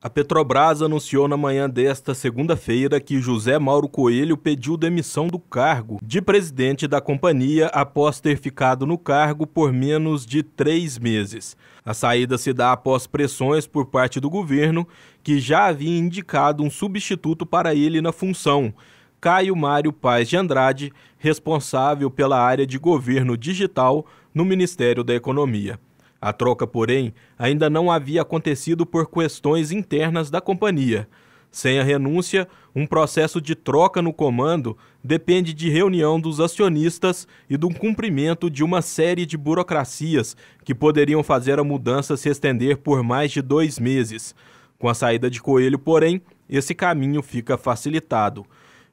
A Petrobras anunciou na manhã desta segunda-feira que José Mauro Coelho pediu demissão do cargo de presidente da companhia após ter ficado no cargo por menos de três meses. A saída se dá após pressões por parte do governo, que já havia indicado um substituto para ele na função. Caio Mário Paz de Andrade, responsável pela área de governo digital no Ministério da Economia. A troca, porém, ainda não havia acontecido por questões internas da companhia. Sem a renúncia, um processo de troca no comando depende de reunião dos acionistas e do cumprimento de uma série de burocracias que poderiam fazer a mudança se estender por mais de dois meses. Com a saída de Coelho, porém, esse caminho fica facilitado.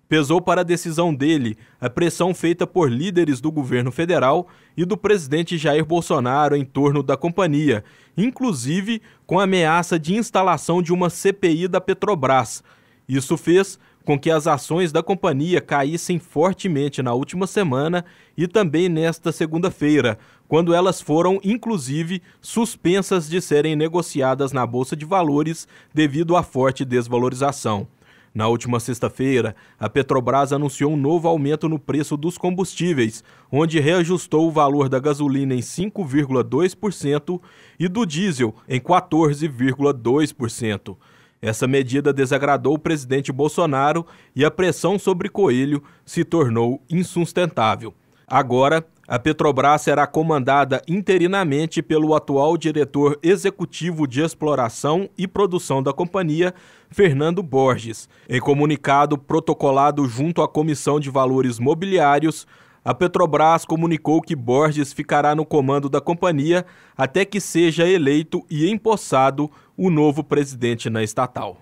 Pesou para a decisão dele a pressão feita por líderes do governo federal e do presidente Jair Bolsonaro em torno da companhia, inclusive com a ameaça de instalação de uma CPI da Petrobras. Isso fez com que as ações da companhia caíssem fortemente na última semana e também nesta segunda-feira, quando elas foram, inclusive, suspensas de serem negociadas na Bolsa de Valores devido à forte desvalorização. Na última sexta-feira, a Petrobras anunciou um novo aumento no preço dos combustíveis, onde reajustou o valor da gasolina em 5,2% e do diesel em 14,2%. Essa medida desagradou o presidente Bolsonaro e a pressão sobre Coelho se tornou insustentável. Agora, a Petrobras será comandada interinamente pelo atual diretor executivo de exploração e produção da companhia, Fernando Borges. Em comunicado protocolado junto à Comissão de Valores Mobiliários, a Petrobras comunicou que Borges ficará no comando da companhia até que seja eleito e empossado o novo presidente na estatal.